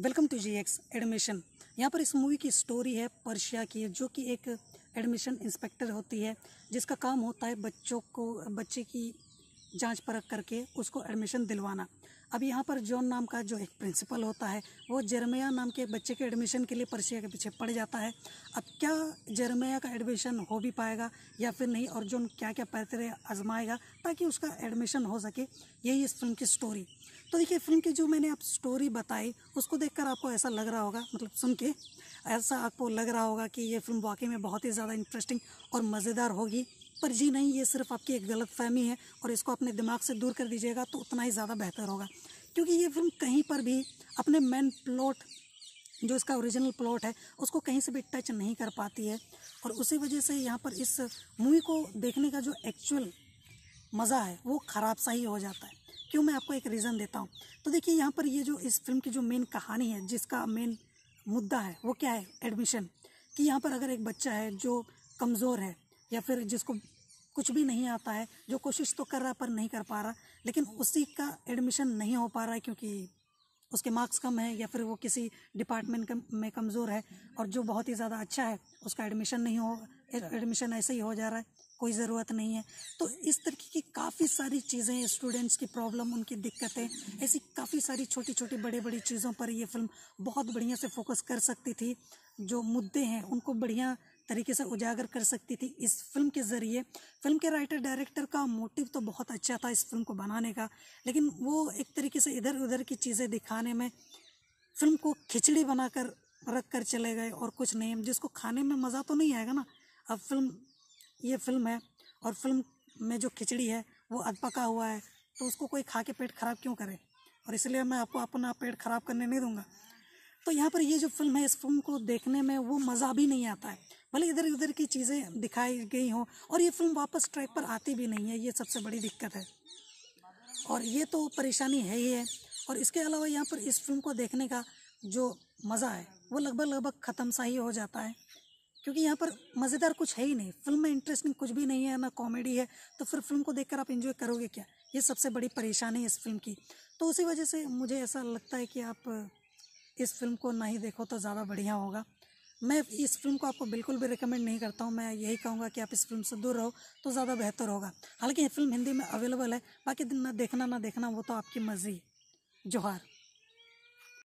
welcome to G X admission यहाँ पर इस मूवी की स्टोरी है पर्शिया की जो कि एक एडमिशन इंस्पेक्टर होती है जिसका काम होता है बच्चों को बच्चे की जांच परख करके उसको एडमिशन दिलवाना अब यहाँ पर जॉन नाम का जो एक प्रिंसिपल होता है वो जर्मया नाम के बच्चे के एडमिशन के लिए पर्चिया के पीछे पड़ जाता है अब क्या जर्मया का एडमिशन हो भी पाएगा या फिर नहीं और जॉन क्या क्या पैतरे आजमाएगा ताकि उसका एडमिशन हो सके यही इस फिल्म की स्टोरी तो देखिए फिल्म की जो मैंने आप स्टोरी बताई उसको देखकर आपको ऐसा लग रहा होगा मतलब सुन के ऐसा आपको लग रहा होगा कि ये फिल्म वाकई में बहुत ही ज़्यादा इंटरेस्टिंग और मज़ेदार होगी पर जी नहीं ये सिर्फ आपकी एक गलत फहमी है और इसको अपने दिमाग से दूर कर दीजिएगा तो उतना ही ज़्यादा बेहतर होगा क्योंकि ये फिल्म कहीं पर भी अपने मेन प्लॉट जो इसका ओरिजिनल प्लॉट है उसको कहीं से भी टच नहीं कर पाती है और उसी वजह से यहाँ पर इस मूवी को देखने का जो एक्चुअल मज़ा है वो ख़राब सा ही हो जाता है क्यों मैं आपको एक रीज़न देता हूँ तो देखिए यहाँ पर ये जो इस फिल्म की जो मेन कहानी है जिसका मेन मुद्दा है वो क्या है एडमिशन कि यहाँ पर अगर एक बच्चा है जो कमज़ोर है या फिर जिसको कुछ भी नहीं आता है जो कोशिश तो कर रहा पर नहीं कर पा रहा लेकिन उसी का एडमिशन नहीं हो पा रहा है क्योंकि उसके मार्क्स कम है या फिर वो किसी डिपार्टमेंट में कमज़ोर है और जो बहुत ही ज़्यादा अच्छा है उसका एडमिशन नहीं हो एडमिशन ऐसे ही हो जा रहा है कोई ज़रूरत नहीं है तो इस तरीके की काफ़ी सारी चीज़ें स्टूडेंट्स की प्रॉब्लम उनकी दिक्कतें ऐसी काफ़ी सारी छोटी छोटी बड़े बड़ी चीज़ों पर ये फिल्म बहुत बढ़िया से फोकस कर सकती थी जो मुद्दे हैं उनको बढ़िया तरीके से उजागर कर सकती थी इस फिल्म के ज़रिए फिल्म के राइटर डायरेक्टर का मोटिव तो बहुत अच्छा था इस फिल्म को बनाने का लेकिन वो एक तरीके से इधर उधर की चीज़ें दिखाने में फिल्म को खिचड़ी बनाकर रख कर चले गए और कुछ नहीं जिसको खाने में मज़ा तो नहीं आएगा ना अब फिल्म ये फिल्म है और फिल्म में जो खिचड़ी है वो अधपका हुआ है तो उसको कोई खा के पेट ख़राब क्यों करे और इसलिए मैं आपको अपना पेट ख़राब करने नहीं दूंगा तो यहाँ पर ये जो फिल्म है इस फिल्म को देखने में वो मज़ा भी नहीं आता है भले इधर उधर की चीज़ें दिखाई गई हों और ये फिल्म वापस ट्रैक पर आती भी नहीं है ये सबसे बड़ी दिक्कत है और ये तो परेशानी है ही है और इसके अलावा यहाँ पर इस फिल्म को देखने का जो मज़ा है वो लगभग लगभग ख़त्म सा ही हो जाता है क्योंकि यहाँ पर मज़ेदार कुछ है ही नहीं फिल्म में इंटरेस्टिंग कुछ भी नहीं है ना कॉमेडी है तो फिर फिल्म को देखकर आप इन्जॉय करोगे क्या ये सबसे बड़ी परेशानी है इस फिल्म की तो उसी वजह से मुझे ऐसा लगता है कि आप इस फिल्म को ना ही देखो तो ज़्यादा बढ़िया होगा मैं इस फिल्म को आपको बिल्कुल भी रिकमेंड नहीं करता हूँ मैं यही कहूँगा कि आप इस फिल्म से दूर रहो तो ज़्यादा बेहतर होगा हालांकि ये फिल्म हिंदी में अवेलेबल है बाकी ना देखना ना देखना वो तो आपकी मर्जी जोहार